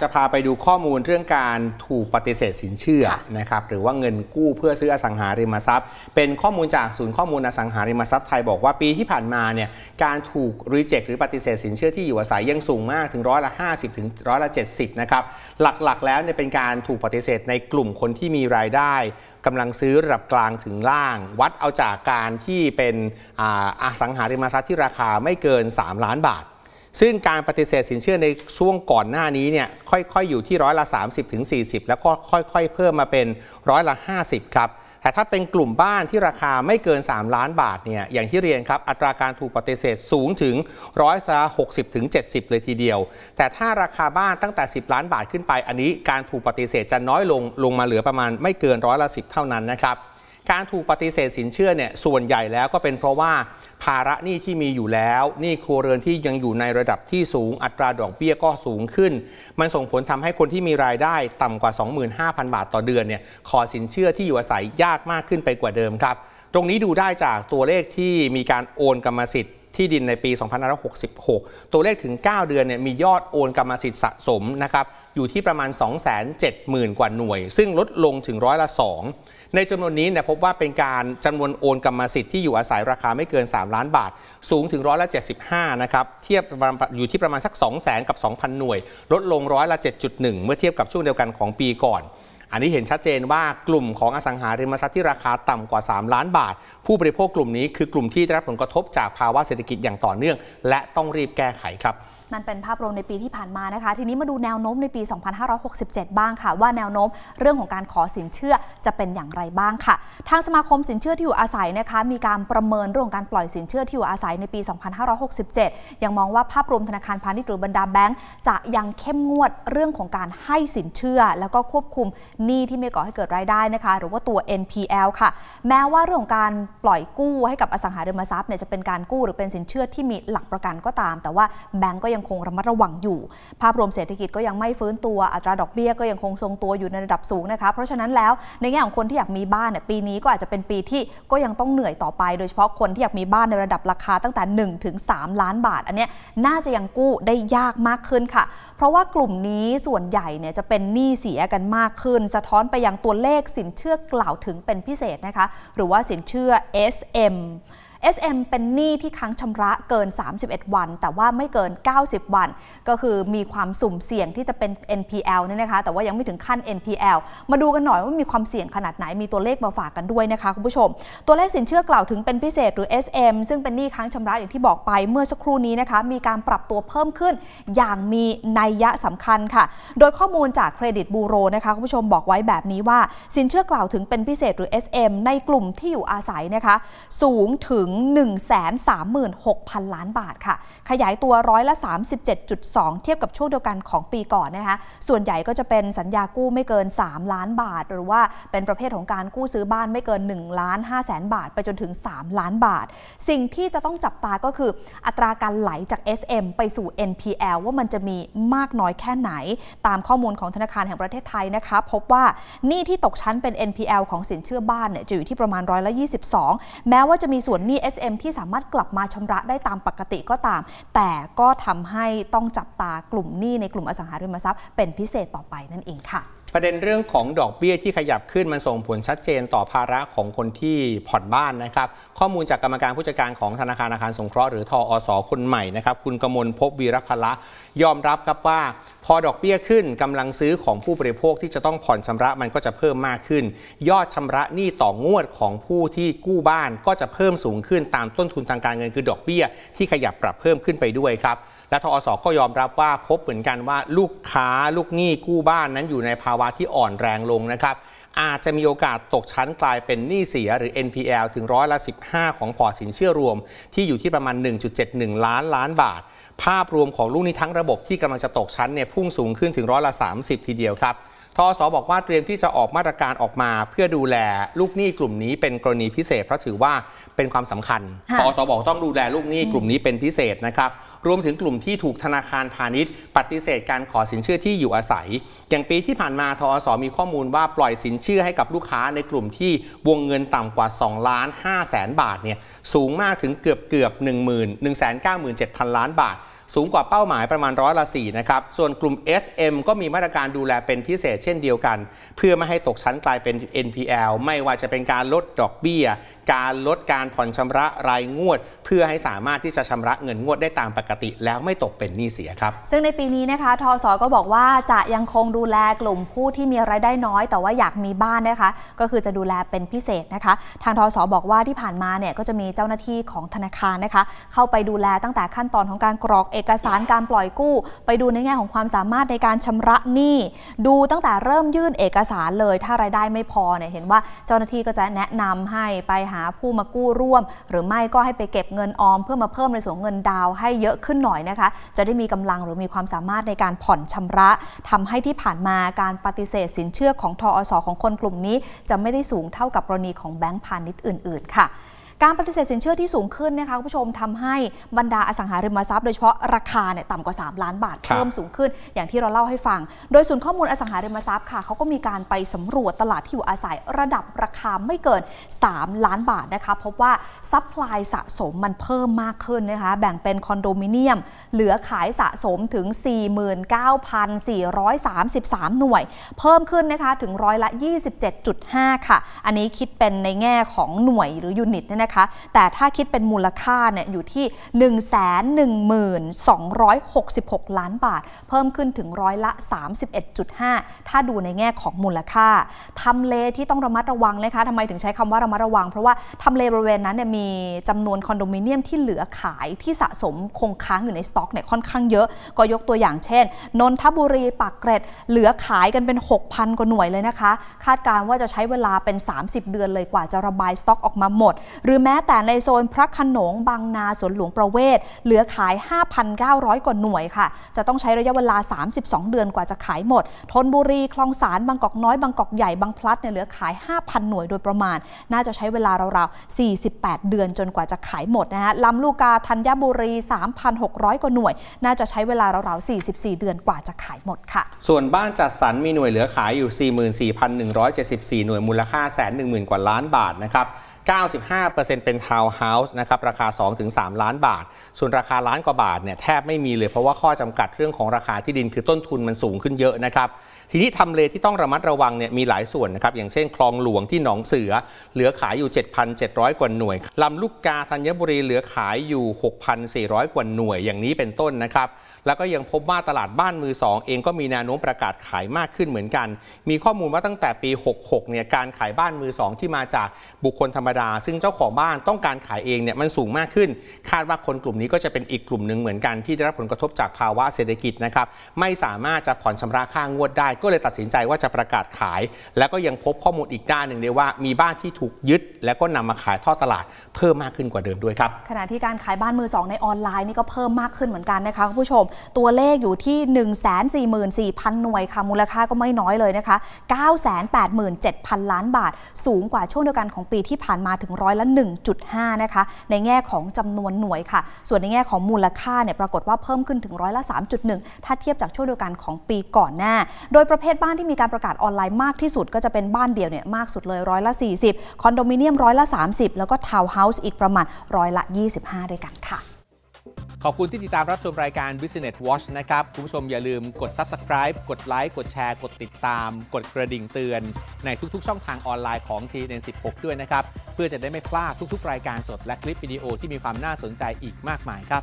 จะพาไปดูข้อมูลเรื่องการถูกปฏิเสธสินเชื่อนะครับหรือว่าเงินกู้เพื่อซื้ออสังหาริมทรัพย์ เป็นข้อมูลจากศูนย์ข้อมูลอสังหาริมทรัพย์ไทยบอกว่าปีที่ผ่านมาเนี่ยการถูกรีเจ็คหรือปฏิเสธสินเชื่อที่อยู่อาศัยยังสูงมากถึงร้อยละ50ถึงร้อยละ70 นะครับ หลักๆแล้วเนี่ยเป็นการถูกปฏิเสธในกลุ่มคนที่มีรายได้กำลังซื้อระดับกลางถึงล่าง วัดเอาจากการที่เป็นอสังหาริมทรัพย์ที่ราคาไม่เกิน 3 ล้านบาทซึ่งการปฏิเสธสินเชื่อในช่วงก่อนหน้านี้เนี่ยค่อยๆอยู่ที่ร้อยละ 30-40ถึงแล้วก็ค่อยๆ เพิ่มมาเป็นร้อยละ 50 ครับ แต่ถ้าเป็นกลุ่มบ้านที่ราคาไม่เกิน 3 ล้านบาทเนี่ยอย่างที่เรียนครับอัตราการถูกปฏิเสธสูงถึงร้อยละหกสิบถึงเจ็ดสิบเลยทีเดียว แต่ถ้าราคาบ้านตั้งแต่ 10 ล้านบาทขึ้นไปอันนี้การถูกปฏิเสธจะน้อยลงลงมาเหลือประมาณไม่เกินร้อยละสิบเท่านั้นนะครับการถูกปฏิเสธสินเชื่อเนี่ยส่วนใหญ่แล้วก็เป็นเพราะว่าภาระหนี้ที่มีอยู่แล้วหนี้ครัวเรือนที่ยังอยู่ในระดับที่สูงอัตราดอกเบี้ยก็สูงขึ้น มันส่งผลทำให้คนที่มีรายได้ต่ำกว่า 25,000 บาทต่อเดือนเนี่ยขอสินเชื่อที่อยู่อาศัยยากมากขึ้นไปกว่าเดิมครับ ตรงนี้ดูได้จากตัวเลขที่มีการโอนกรรมสิทธิ์ที่ดินในปี2566 ตัวเลขถึง 9 เดือนเนี่ยมียอดโอนกรรมสิทธิ์สะสมนะครับอยู่ที่ประมาณ270,000 กว่าหน่วย ซึ่งลดลงถึงร้อยละ 2ในจำนวนนี้เนี่ยพบว่าเป็นการจำนวนโอนกรรมสิทธิ์ที่อยู่อาศัยราคาไม่เกิน 3 ล้านบาท สูงถึงร้อยละ 75 นะครับ เทียบอยู่ที่ประมาณสัก2 0 0สนกับ 2,000 หน่วย ลดลงร้อยละ 7.1 เมื่อเทียบกับช่วงเดียวกันของปีก่อน อันนี้เห็นชัดเจนว่ากลุ่มของอสังหาริมทรัพย์ที่ราคาต่ำกว่า 3 ล้านบาท ผู้บริโภคกลุ่มนี้คือกลุ่มที่ได้รับผลกระทบจากภาวะเศรษฐกิจอย่างต่อเนื่อง และต้องรีบแก้ไขครับนั่นเป็นภาพรวมในปีที่ผ่านมานะคะ ทีนี้มาดูแนวโน้มในปี 2567 บ้างค่ะ ว่าแนวโน้มเรื่องของการขอสินเชื่อจะเป็นอย่างไรบ้างค่ะทางสมาคมสินเชื่อที่อยู่อาศัยนะคะมีการประเมินเรื่องการปล่อยสินเชื่อที่อยู่อาศัยในปี 2567 ยังมองว่าภาพรวมธนาคารพาณิชย์หรือบรรดาแบงก์จะยังเข้มงวดเรื่องของการให้สินเชื่อ แล้วก็ควบคุมหนี้ที่ไม่ก่อให้เกิดรายได้นะคะ หรือว่าตัว NPL ค่ะ แม้ว่าเรื่องการปล่อยกู้ให้กับอสังหาริมทรัพย์เนี่ยจะเป็นการกู้หรือเป็นสินเชื่อที่มีหลักประกันก็ตาม แต่ว่าแบงก์ก็ยังังคงระมัดระวังอยู่ ภาพรวมเศรษฐกิจก็ยังไม่ฟื้นตัว อัตราดอกเบี้ยก็ยังคงทรงตัวอยู่ในระดับสูงนะคะเพราะฉะนั้นแล้วในแง่ของคนที่อยากมีบ้านเนี่ยปีนี้ก็อาจจะเป็นปีที่ก็ยังต้องเหนื่อยต่อไป โดยเฉพาะคนที่อยากมีบ้านในระดับราคาตั้งแต่ 1 ถึง 3 ล้านบาท อันเนี้ยน่าจะยังกู้ได้ยากมากขึ้นค่ะ เพราะว่ากลุ่มนี้ส่วนใหญ่เนี่ยจะเป็นหนี้เสียกันมากขึ้น สะท้อนไปยังตัวเลขสินเชื่อกล่าวถึงเป็นพิเศษนะคะหรือว่าสินเชื่อ SM SM เป็นหนี้ที่ค้างชำระเกิน 31 วัน แต่ว่าไม่เกิน 90 วัน ก็คือมีความสุ่มเสี่ยงที่จะเป็น NPL เนี่ยนะคะ แต่ว่ายังไม่ถึงขั้น NPL มาดูกันหน่อยว่ามีความเสี่ยงขนาดไหนมีตัวเลขมาฝากกันด้วยนะคะคุณผู้ชมตัวเลขสินเชื่อกล่าวถึงเป็นพิเศษหรือ SM ซึ่งเป็นหนี้ค้างชำระอย่างที่บอกไป เมื่อสักครู่นี้นะคะมีการปรับตัวเพิ่มขึ้น อย่างมีนัยยะสำคัญค่ะ โดยข้อมูลจากเครดิตบูโรนะคะคุณผู้ชมบอกไว้แบบนี้ว่า สินเชื่อกล่าวถึงเป็นพิเศษหรือ SM ในกลุ่มที่อยู่อาศัยนะคะ สูงถึงง136,000 ล้านบาทค่ะ ขยายตัวร้อยละ 37.2 เทียบกับช่วงเดียวกันของปีก่อนนะคะ ส่วนใหญ่ก็จะเป็นสัญญากู้ไม่เกิน 3 ล้านบาท หรือว่าเป็นประเภทของการกู้ซื้อบ้านไม่เกิน1ล้าน5แสนบาท ไปจนถึง 3 ล้านบาท สิ่งที่จะต้องจับตาก็คืออัตราการไหลจาก SM ไปสู่ NPL ว่ามันจะมีมากน้อยแค่ไหน ตามข้อมูลของธนาคารแห่งประเทศไทยนะคะพบว่าหนี้ที่ตกชั้นเป็น NPL ของสินเชื่อบ้านเนี่ยจะอยู่ที่ประมาณร้อยละ22 แม้ว่าจะมีส่วนหนี้ SM ที่สามารถกลับมาชำระได้ตามปกติก็ตาม แต่ก็ทำให้ต้องจับตากลุ่มหนี้ในกลุ่มอสังหาริมทรัพย์ เป็นพิเศษต่อไปนั่นเองค่ะประเด็นเรื่องของดอกเบี้ยที่ขยับขึ้นมันส่งผลชัดเจนต่อภาระของคนที่ผ่อนบ้านนะครับ ข้อมูลจากกรรมการผู้จัดการ ของธนาคารอาคารสงเคราะห์หรือทออสคนใหม่นะครับคุณกมลพบวีรพละยอมรับครับว่า พอดอกเบี้ยขึ้นกำลังซื้อของผู้บริโภคที่จะต้องผ่อนชำระมันก็จะเพิ่มมากขึ้น ยอดชำระหนี้ต่องวดของผู้ที่กู้บ้านก็จะเพิ่มสูงขึ้น ตามต้นทุนทางการเงินคือดอกเบี้ย ที่ขยับปรับเพิ่มขึ้นไปด้วยครับและทอสก็ยอมรับว่าพบเหมือนกันว่าลูกค้า ลูกหนี้กู้บ้านนั้นอยู่ในภาวะที่อ่อนแรงลงนะครับ อาจจะมีโอกาสตกชั้นกลายเป็นหนี้เสียหรือ NPL ถึงร้อยละ15ของพอสินเชื่อรวม ที่อยู่ที่ประมาณ 1.71 ล้านล้านบาท ภาพรวมของลูกหนี้ทั้งระบบที่กำลังจะตกชั้นเนี่ยพุ่งสูงขึ้นถึงร้อยละ30 ทีเดียวครับทอสบอกว่าเตรียมที่จะออกมาตรการออกมาเพื่อดูแลลูกหนี้กลุ่มนี้เป็นกรณีพิเศษ เพราะถือว่าเป็นความสำคัญทอสบอกต้องดูแลลูกหนี้กลุ่มนี้เป็นพิเศษนะครับรวมถึงกลุ่มที่ถูกธนาคารพาณิชย์ ปฏิเสธการขอสินเชื่อที่อยู่อาศัยอย่างปีที่ผ่านมาทอสมีข้อมูลว่าปล่อยสินเชื่อให้กับลูกค้าในกลุ่มที่วงเงินต่ำกว่า2ล้าน5แสนบาทเนี่ยสูงมากถึงเกือบเกือบ1ื0 0 0จ็ดพันล้านบาทสูงกว่าเป้าหมายประมาณร้อยละ4นะครับ ส่วนกลุ่ม SM ก็มีมาตรการดูแลเป็นพิเศษเช่นเดียวกัน เพื่อไม่ให้ตกชั้นกลายเป็น NPL ไม่ว่าจะเป็นการลดดอกเบี้ย การลดการผ่อนชำระรายงวด เพื่อให้สามารถที่จะชำระเงินงวดได้ตามปกติ แล้วไม่ตกเป็นหนี้เสียครับ ซึ่งในปีนี้นะคะทอสอก็บอกว่าจะยังคงดูแลกลุ่มผู้ที่มีไรายได้น้อย แต่ว่าอยากมีบ้านนะคะก็คือจะดูแลเป็นพิเศษนะคะทางทอสอบอกว่าที่ผ่านมาเนี่ยก็จะมีเจ้าหน้าที่ของธนาคารนะคะเข้าไปดูแลตั้งแต่ขั้นตอนของการกรอกเอกสารการปล่อยกู้ ไปดูในแง่ของความสามารถในการชำระหนี้ ดูตั้งแต่เริ่มยื่นเอกสารเลย ถ้ารายได้ไม่พอเนี่ยเห็นว่า เจ้าหน้าที่ก็จะแนะนำให้ไปหาผู้มากู้ร่วม หรือไม่ก็ให้ไปเก็บเงินออม เพื่อมาเพิ่มในส่วนเงินดาวให้เยอะขึ้นหน่อยนะคะ จะได้มีกำลังหรือมีความสามารถในการผ่อนชำระ ทำให้ที่ผ่านมาการปฏิเสธสินเชื่อของทอสของคนกลุ่มนี้ จะไม่ได้สูงเท่ากับกรณีของแบงก์พาณิชย์อื่น ๆ ค่ะการปฏิเสธสินเชื่อที่สูงขึ้นนะคะคุณผู้ชมทำให้บรรดาอสังหาริมทรัพย์โดยเฉพาะราคาเนี่ยต่ำกว่า 3 ล้านบาท เพิ่มสูงขึ้นอย่างที่เราเล่าให้ฟัง โดยศูนย์ข้อมูลอสังหาริมทรัพย์ค่ะเขาก็มีการไปสำรวจตลาดที่อยู่อาศัยระดับราคาไม่เกิน 3 ล้านบาทนะคะพบว่าซัพพลายสะสมมันเพิ่มมากขึ้นนะคะแบ่งเป็นคอนโดมิเนียม เหลือขายสะสมถึง 49,433 หน่วย เพิ่มขึ้นนะคะถึงร้อยละ 27.5 ค่ะ อันนี้คิดเป็นในแง่ของหน่วยหรือยูนิตเนี่ยนะคะคะแต่ถ้าคิดเป็นมูลค่าเนี่ยอยู่ที่ 112,66 ล้านบาท เพิ่มขึ้นถึงร้อยละ 31.5 ถ้าดูในแง่ของมูลค่า ทำเลที่ต้องระมัดระวังนะคะทำไมถึงใช้คำว่าระมัดระวัง เพราะว่าทำเลบริเวณนั้นเนี่ยมีจำนวนคอนโดมิเนียมที่เหลือขายที่สะสมคงค้างอยู่ในสต็อกเนี่ยค่อนข้างเยอะ ก็ยกตัวอย่างเช่น นนทบุรีปากเกร็ดเหลือขายกันเป็น 6,000กว่าหน่วยเลยนะคะ คาดการว่าจะใช้เวลาเป็น 30 เดือนเลยกว่าจะระบายสต็อกออกมาหมดหรือแม้แต่ในโซน พระขนงบางนาสวนหลวงประเวศ เหลือขาย 5,900 กว่าหน่วยค่ะ จะต้องใช้ระยะเวลา 32 เดือนกว่าจะขายหมด ทนบุรีคลองสารบางกอกน้อยบางกอกใหญ่บางพลัดเนี่ยเหลือขาย 5,000 หน่วยโดยประมาณ น่าจะใช้เวลาราวๆ 48 เดือนจนกว่าจะขายหมดนะฮะ ลำลูกกาธัญบุรี 3,600 กว่าหน่วย น่าจะใช้เวลาราวๆ 44 เดือนกว่าจะขายหมดค่ะ ส่วนบ้านจัดสรรมีหน่วยเหลือขายอยู่ 44,174 หน่วยมูลค่า 11,000กว่าล้านบาทนะครับ95%เป็นทาวน์เฮาส์นะครับ ราคา 2-3 ล้านบาท ส่วนราคาล้านกว่าบาทเนี่ยแทบไม่มีเลย เพราะว่าข้อจำกัดเรื่องของราคาที่ดินคือต้นทุนมันสูงขึ้นเยอะนะครับทีนี้ทำเลที่ต้องระมัดระวังเนี่ยมีหลายส่วนนะครับอย่างเช่น คลองหลวงที่หนองเสือ เหลือขายอยู่ 7,700 กว่าหน่วยลำลูกกาธัญบุรีเหลือขายอยู่ 6,400 กว่าหน่วยอย่างนี้เป็นต้นนะครับแล้วก็ยังพบว่าตลาดบ้านมือสองเองก็มีแนวโน้มประกาศขายมากขึ้นเหมือนกัน มีข้อมูลว่า ตั้งแต่ปี 66เนี่ยการขายบ้านมือสองที่มาจากบุคคลธรรมดา ซึ่งเจ้าของบ้านต้องการขายเองเนี่ยมันสูงมากขึ้น คาดว่าคนกลุ่มนี้ก็จะเป็นอีกกลุ่มหนึ่งเหมือนกันที่ได้รับผลกระทบจากภาวะเศรษฐกิจนะครับไม่สามารถจะผ่อนชำระค่างวดได้ก็เลยตัดสินใจว่าจะประกาศขาย แล้วก็ยังพบข้อมูลอีกด้านหนึ่งด้วยว่ามีบ้านที่ถูกยึดแล้วก็นำมาขายทอดตลาดเพิ่มมากขึ้นกว่าเดิมด้วยครับขณะที่การขายบ้านมือสองในออนไลน์นี่ก็เพิ่มมากขึ้นเหมือนกันนะคะคุณผู้ชม ตัวเลขอยู่ที่ 1 4 4 0 0 0 หน่วยค่ะมูลค่าก็ไม่น้อยเลยนะคะ987,000 ล้านบาท สูงกว่าช่วงเดียวกันของปีที่ผ่านมาถึงร้อยละ 1.5นะคะในแง่ของจำนวนหน่วยค่ะ ส่วนในแง่ของมูลค่าเนี่ยปรากฏว่าเพิ่มขึ้นถึงร้อยละ 3.1 ถ้าเทียบจากช่วงเดียวกันของปีก่อนหน้า โดยประเภทบ้านที่มีการประกาศออนไลน์มากที่สุดก็จะเป็นบ้านเดี่ยวเนี่ยมากสุดเลยร้อยละ 40 คอนโดมิเนียมร้อยละ 30 แล้วก็ทาวน์เฮาส์อีกประมาณร้อยละ 25 ด้วยกันค่ะ ขอบคุณที่ติดตามรับชมรายการ Business Watch นะครับ คุณผู้ชมอย่าลืมกด Subscribe กดไลค์กดแชร์กดติดตาม กดกระดิ่งเตือน ในทุกๆ ช่องทางออนไลน์ของ TN 16 ด้วยนะครับเพื่อจะได้ไม่พลาดทุก ๆ รายการสดและคลิปวิดีโอที่มีความน่าสนใจอีกมากมายครับ